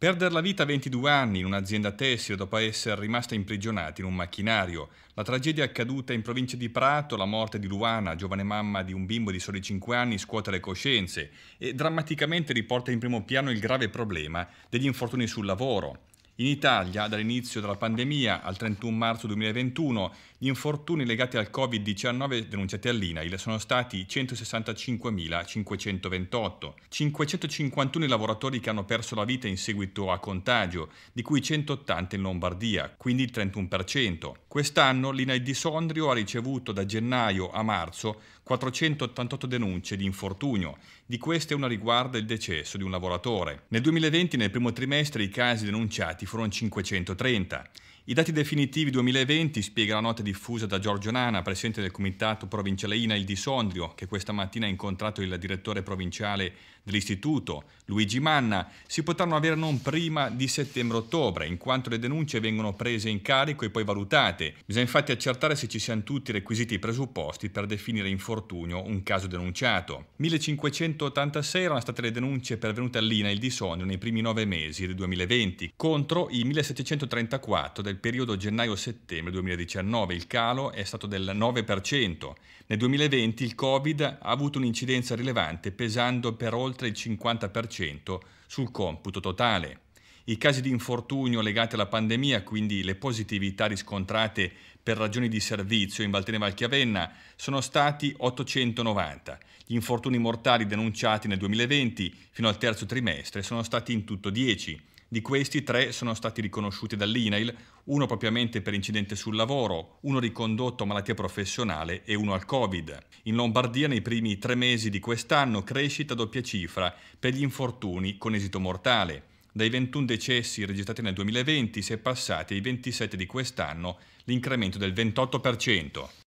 Perdere la vita a 22 anni in un'azienda tessile dopo essere rimasta imprigionata in un macchinario, la tragedia accaduta in provincia di Prato, la morte di Luana, giovane mamma di un bimbo di soli 5 anni, scuote le coscienze e drammaticamente riporta in primo piano il grave problema degli infortuni sul lavoro. In Italia, dall'inizio della pandemia al 31 marzo 2021, gli infortuni legati al Covid-19 denunciati all'INAIL sono stati 165.528. 551 i lavoratori che hanno perso la vita in seguito a contagio, di cui 180 in Lombardia, quindi il 31%. Quest'anno l'INAI di Sondrio ha ricevuto da gennaio a marzo 488 denunce di infortunio, di queste una riguarda il decesso di un lavoratore. Nel 2020, nel primo trimestre, i casi denunciati furono 530. I dati definitivi 2020 spiega la nota diffusa da Giorgio Nana, presidente del comitato provinciale INAIL di Sondrio, che questa mattina ha incontrato il direttore provinciale dell'istituto, Luigi Manna, si potranno avere non prima di settembre-ottobre, in quanto le denunce vengono prese in carico e poi valutate. Bisogna infatti accertare se ci siano tutti i requisiti e presupposti per definire infortunio un caso denunciato. 1586 erano state le denunce pervenute all'INAIL di Sondrio nei primi nove mesi del 2020, contro i 1734 del del periodo gennaio-settembre 2019 il calo è stato del 9%. Nel 2020 il Covid ha avuto un'incidenza rilevante pesando per oltre il 50% sul computo totale. I casi di infortunio legati alla pandemia, quindi le positività riscontrate per ragioni di servizio in Valtene Valchiavenna, sono stati 890. Gli infortuni mortali denunciati nel 2020 fino al terzo trimestre sono stati in tutto 10. Di questi tre sono stati riconosciuti dall'INAIL, uno propriamente per incidente sul lavoro, uno ricondotto a malattia professionale e uno al Covid. In Lombardia nei primi tre mesi di quest'anno crescita a doppia cifra per gli infortuni con esito mortale. Dai 21 decessi registrati nel 2020 si è passati ai 27 di quest'anno, l'incremento del 28%.